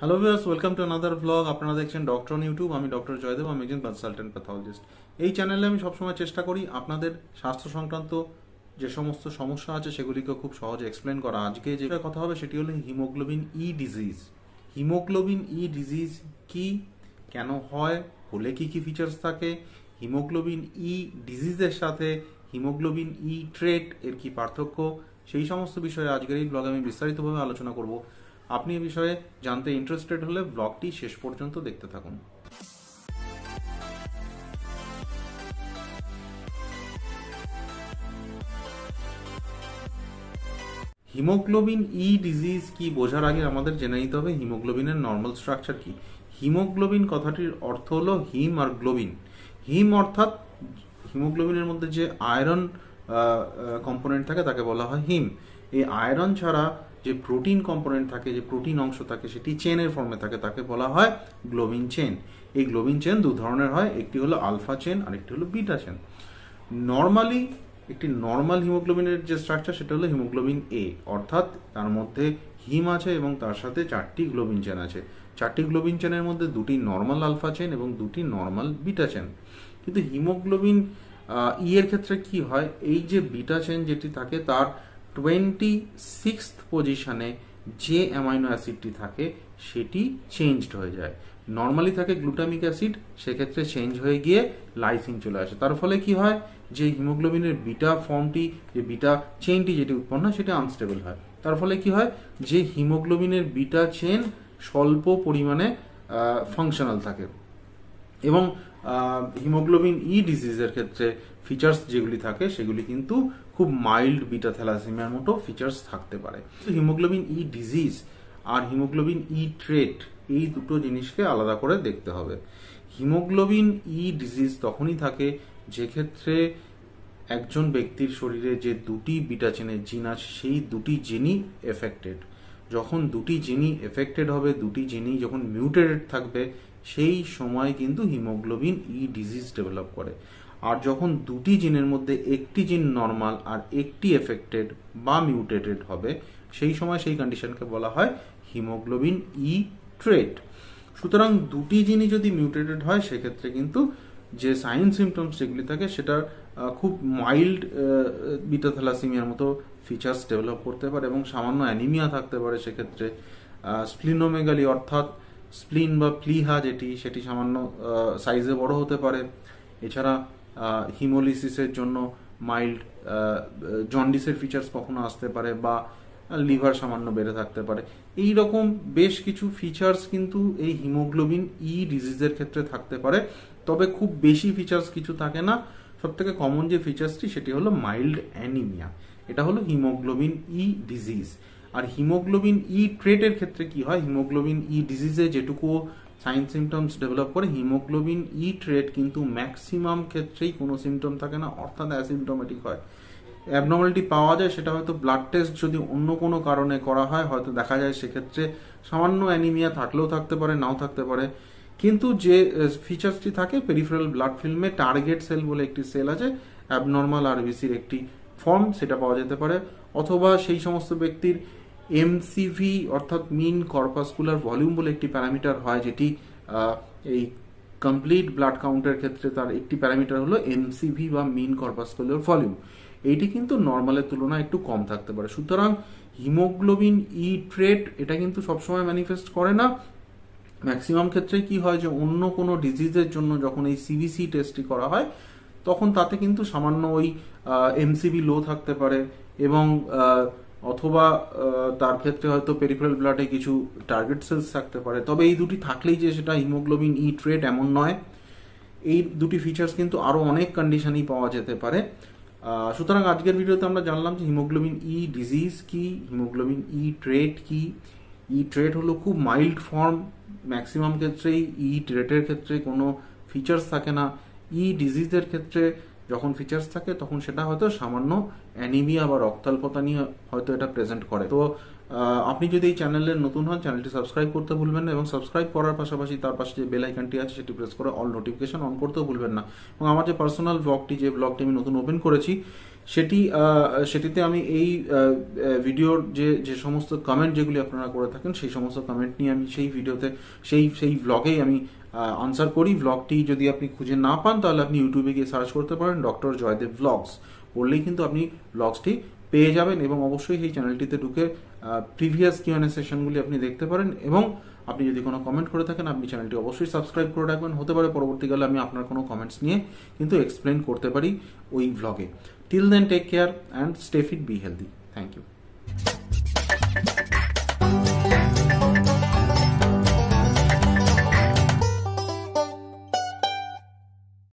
hello viewers welcome to another blog আপনারা দেখছেন doctor on YouTube আমি ডক্টর জয়দেব আমি একজন কনসালটেন্ট প্যাথোলজিস্ট এই চ্যানেলে আমি সবসময় চেষ্টা করি আপনাদের স্বাস্থ্য সংক্রান্ত যে সমস্ত সমস্যা আছে সেগুলিকে খুব সহজে এক্সপ্লেন করা আজকে যে কথা হবে সেটি হলো haemoglobin E e disease haemoglobin E e disease কি কেন হয় হলে কি কি ফিচার্স থাকে হিমোগ্লোবিন ই e ডিজিজের সাথে হিমোগ্লোবিন ই ট্রেট এর কি পার্থক্য সেই সমস্ত বিষয়ে আজকের এই ব্লগে আমি বিস্তারিতভাবে আলোচনা করবো আপনি এ বিষয়ে জানতে ইন্টারেস্টেড হলে ব্লগটি শেষ পর্যন্ত দেখতে থাকুন হিমোগ্লোবিন ই e ডিজিজ কি বোঝার আগে আমাদের জেনে নিতে হবে হিমোগ্লোবিনের নর্মাল স্ট্রাকচার কি হিমোগ্লোবিন কথাটির অর্থ হলো হিম আর গ্লোবিন হিম অর্থাৎ হিমোগ্লোবিনের মধ্যে যে আয়রন কম্পোনেন্ট থাকে তাকে বলা হয় হিম এই আয়রন ছাড়া যে প্রোটিন কম্পোনেন্ট থাকে যে প্রোটিন অংশ থাকে সেটি চেনের ফর্মে থাকে তাকে বলা হয় গ্লোবিন চেন এই গ্লোবিন চেন দু ধরনের হয় একটি হলো আলফা চেন আর একটি হলো বিটা চেন নর্মালি একটি নর্মাল হিমোগ্লোবিনের যে স্ট্রাকচার সেটা হলো হিমোগ্লোবিন এ অর্থাৎ তার মধ্যে হিম আছে এবং তার সাথে চারটি গ্লোবিন চেন আছে চারটি গ্লোবিন চেনের মধ্যে দুটি নর্মাল আলফা চেন এবং দুটি নর্মাল বিটা চেন কিন্তু হিমোগ্লোবিন ই e এর ক্ষেত্রে কি হয় এই যে বিটা চেন যেটি থাকে তার টোয়েন্টি সিক্সথ পজিশানে যে অ্যামাইনো অ্যাসিডটি থাকে সেটি চেঞ্জড হয়ে যায় নর্মালি থাকে গ্লুটামিক অ্যাসিড সেক্ষেত্রে চেঞ্জ হয়ে গিয়ে লাইসিন চলে আসে তার ফলে কি হয় যে হিমোগ্লোবিনের বিটা ফর্মটি যে বিটা চেনটি যেটি উৎপন্ন হয় সেটি আনস্টেবল হয় তার ফলে কি হয় যে হিমোগ্লোবিনের বিটা চেন স্বল্প পরিমাণে ফাংশনাল থাকে এবং হিমোগ্লোবিন ই ডিজিজের ক্ষেত্রে ফিচার্স যেগুলি থাকে সেগুলি কিন্তু খুব মাইল্ড বিটা থ্যালাসেমিয়ার মতো ফিচার্স থাকতে পারে হিমোগ্লোবিন ই ডিজিজ আর হিমোগ্লোবিন ই ট্রেট এই দুটো জিনিসকে আলাদা করে দেখতে হবে হিমোগ্লোবিন ই ডিজিজ তখনই থাকে যে ক্ষেত্রে একজন ব্যক্তির শরীরে যে দুটি বিটা চেনের জিন আছে সেই দুটি জিনই এফেক্টেড যখন দুটি জিনই এফেক্টেড হবে দুটি জিনই যখন মিউটেটেড থাকবে সেই সময় কিন্তু হিমোগ্লোবিন ই ডিজিজ ডেভেলপ করে আর যখন দুটি জিনের মধ্যে একটি জিন নর্মাল আর একটি এফেক্টেড বা মিউটেটেড হবে সেই সময় সেই কন্ডিশনকে বলা হয় হিমোগ্লোবিন ই ট্রেড সুতরাং দুটি জিনই যদি মিউটেটেড হয় সেক্ষেত্রে কিন্তু যে সাইন সিমটমস যেগুলি থাকে সেটা খুব মাইল্ড বিটাথালাসিমিয়ার মতো ফিচার্স ডেভেলপ করতে পারে এবং সামান্য অ্যানিমিয়া থাকতে পারে সেক্ষেত্রে স্প্লিনোমেগালি অর্থাৎ স্প্লিন বা প্লিহা যেটি সেটি সামান্য সাইজে বড় হতে পারে এছাড়া হিমোলিসিসের জন্য মাইল্ড জন্ডিসের ফিচার্স কখনো আসতে পারে বা লিভার সামান্য বেড়ে থাকতে পারে এই রকম বেশ কিছু ফিচার্স কিন্তু এই হিমোগ্লোবিন ই e ডিজিজের ক্ষেত্রে থাকতে পারে তবে খুব বেশি ফিচার্স কিছু থাকে না সব থেকে কমন যে ফিচার্সটি সেটি হলো মাইল্ড অ্যানিমিয়া এটা হলো হিমোগ্লোবিন ই e ডিজিজ আর হিমোগ্লোবিন ই e ট্রেটের ক্ষেত্রে কি হয় হিমোগ্লোবিন ই ডিজিজে যেটুকু সাইন সিমটমস ডেভেলপ করে হিমোগ্লোবিন ই ট্রেড কিন্তু ম্যাক্সিমাম ক্ষেত্রেই কোনো সিমটম থাকে না অর্থাৎ অ্যাসিমটোমেটিক হয় অ্যাবনর্মালিটি পাওয়া যায় সেটা হয়তো ব্লাড টেস্ট যদি অন্য কোনো কারণে করা হয় হয়তো দেখা যায় সেক্ষেত্রে সামান্য অ্যানিমিয়া থাকলেও থাকতে পারে নাও থাকতে পারে কিন্তু যে ফিচার্সটি থাকে পেরিফেরাল ব্লাড ফিল্মে টার্গেট সেল বলে একটি সেল আছে অ্যাবনর্মাল আরবিসির একটি ফর্ম সেটা পাওয়া যেতে পারে অথবা সেই সমস্ত ব্যক্তির এমসিভি অর্থাৎ মিন কর্পাসকুলার ভলিউম বলে একটি প্যারামিটার হয় যেটি এই কমপ্লিট ব্লাড কাউন্টের ক্ষেত্রে তার একটি প্যারামিটার হলো এমসিভি বা মিন কর্পাসকুলার ভলিউম এইটি কিন্তু নর্মালের তুলনায় একটু কম থাকতে পারে সুতরাং হিমোগ্লোবিন ই ট্রেট এটা কিন্তু সবসময় ম্যানিফেস্ট করে না ম্যাক্সিমাম ক্ষেত্রে কি হয় যে অন্য কোনো ডিজিজের জন্য যখন এই সিবিসি টেস্টটি করা হয় তখন তাতে কিন্তু সামান্য ওই এমসিবি লো থাকতে পারে এবং অথবা তার ক্ষেত্রে হয়তো পেরিফেরাল ব্লাডে কিছু টার্গেট সেলস থাকতে পারে তবে এই দুটি থাকলেই যে সেটা হিমোগ্লোবিন ই ট্রেড এমন নয় এই দুটি ফিচার্স কিন্তু আরও অনেক কন্ডিশনই পাওয়া যেতে পারে সুতরাং আজকের ভিডিওতে আমরা জানলাম যে হিমোগ্লোবিন ই ডিজিজ কি হিমোগ্লোবিন ই ট্রেড কি ই e ট্রেড হলো খুব মাইল্ড ফর্ম ম্যাক্সিমাম ক্ষেত্রেই ই e ট্রেটের ক্ষেত্রে কোনো ফিচার্স থাকে না ই e ডিজিজের ক্ষেত্রে যখন ফিচার্স থাকে তখন সেটা হয়তো সামান্য অ্যানিমিয়া বা রক্তাল্পতা নিয়ে হয়তো এটা প্রেজেন্ট করে তো আপনি যদি এই চ্যানেলে নতুন হন চ্যানেলটি সাবস্ক্রাইব করতে ভুলবেন না এবং সাবস্ক্রাইব করার পাশাপাশি তার পাশে যে বেল আইকনটি আছে সেটি প্রেস করে অল নোটিফিকেশন অন করতেও ভুলবেন না এবং আমার যে পার্সোনাল ব্লগটি যে ব্লগটি আমি নতুন ওপেন করেছি সেটি সেটিতে আমি এই ভিডিওর যে যে সমস্ত কমেন্ট যেগুলি আপনারা করে থাকেন সেই সমস্ত কমেন্ট নিয়ে আমি সেই ভিডিওতে সেই সেই ব্লগেই আমি আনসার করি ব্লগটি যদি আপনি খুঁজে না পান তাহলে আপনি ইউটিউবে গিয়ে সার্চ করতে পারেন ডক্টর জয়দেব ব্লগস বললেই কিন্তু আপনি ব্লগসটি পেয়ে যাবেন এবং অবশ্যই এই চ্যানেলটিতে ঢুকে প্রিভিয়াস কিউএনএ সেশনগুলি আপনি দেখতে পারেন এবং আপনি যদি কোনো কমেন্ট করে থাকেন আপনি চ্যানেলটি অবশ্যই সাবস্ক্রাইব করে রাখবেন হতে পারে পরবর্তীকালে আমি আপনার কোনো কমেন্টস নিয়ে কিন্তু এক্সপ্লেন করতে পারি ওই ব্লগে till then take care and stay fit be healthy thank you